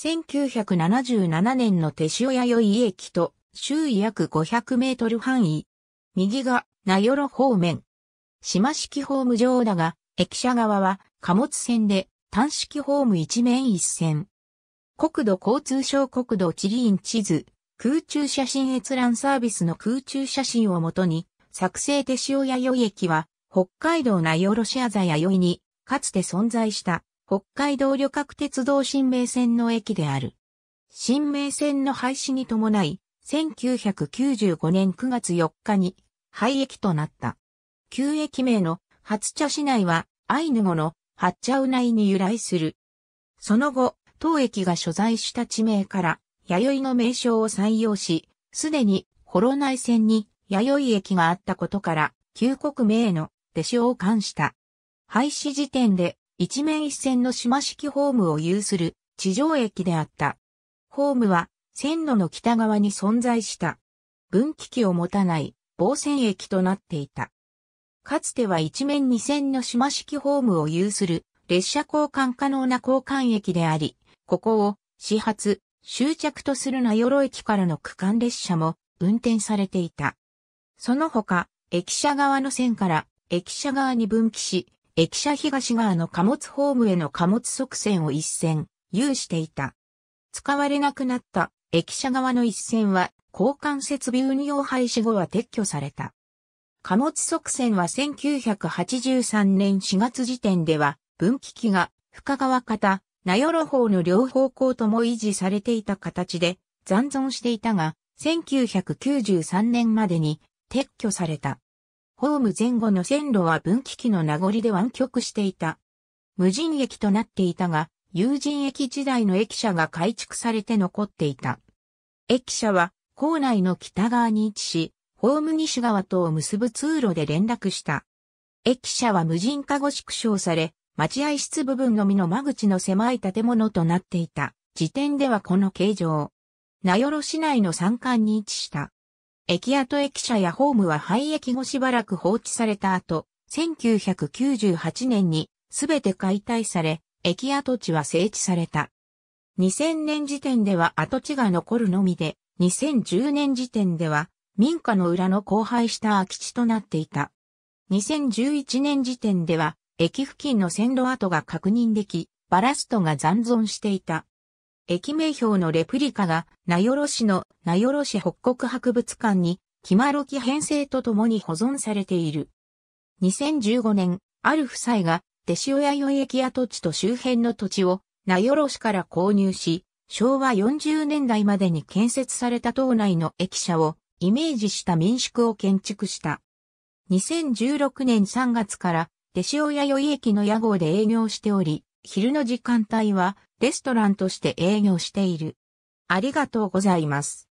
1977年の手塩弥生駅と周囲約500メートル範囲。右が名寄方面。島式ホーム上だが、駅舎側は貨物線で単式ホーム一面一線。国土交通省国土地理院地図、空中写真閲覧サービスの空中写真をもとに、作成手塩弥生駅は北海道名寄市あざ弥生にかつて存在した北海道旅客鉄道新名線の駅である。新名線の廃止に伴い、1995年9月4日に廃駅となった。旧駅名の初茶市内はアイヌ語の八茶うないに由来する。その後、当駅が所在した地名から弥生の名称を採用し、すでにロ内線に弥生駅があったことから、旧国名の手子を冠した。廃止時点で一面一線の島式ホームを有する地上駅であった。ホームは線路の北側に存在した。分岐器を持たない防線駅となっていた。かつては一面二線の島式ホームを有する列車交換可能な交換駅であり、ここを始発、終着とする名寄駅からの区間列車も運転されていた。その他、駅舎側の線から駅舎側に分岐し、駅舎東側の貨物ホームへの貨物側線を一線、有していた。使われなくなった駅舎側の一線は交換設備運用廃止後は撤去された。貨物側線は1983年4月時点では分岐器が深川方、名寄方の両方向とも維持されていた形で残存していたが、1993年までに撤去された。ホーム前後の線路は分岐器の名残で湾曲していた。無人駅となっていたが、有人駅時代の駅舎が改築されて残っていた。駅舎は構内の北側に位置し、ホーム西側とを結ぶ通路で連絡した。駅舎は無人化後縮小され、待合室部分のみの間口の狭い建物となっていた。時点ではこの形状。名寄市内の山間に位置した。駅跡駅舎やホームは廃駅後しばらく放置された後、1998年にすべて解体され、駅跡地は整地された。2000年時点では跡地が残るのみで、2010年時点では民家の裏の荒廃した空き地となっていた。2011年時点では駅付近の線路跡が確認でき、バラストが残存していた。駅名標のレプリカが、名寄市の名寄市北国博物館に、キマロキ編成とともに保存されている。2015年、ある夫妻が、弟子親代駅跡地と周辺の土地を、名寄市から購入し、昭和40年代までに建設された島内の駅舎をイメージした民宿を建築した。2016年3月から、弟子親代駅の屋号で営業しており、昼の時間帯はレストランとして営業している。ありがとうございます。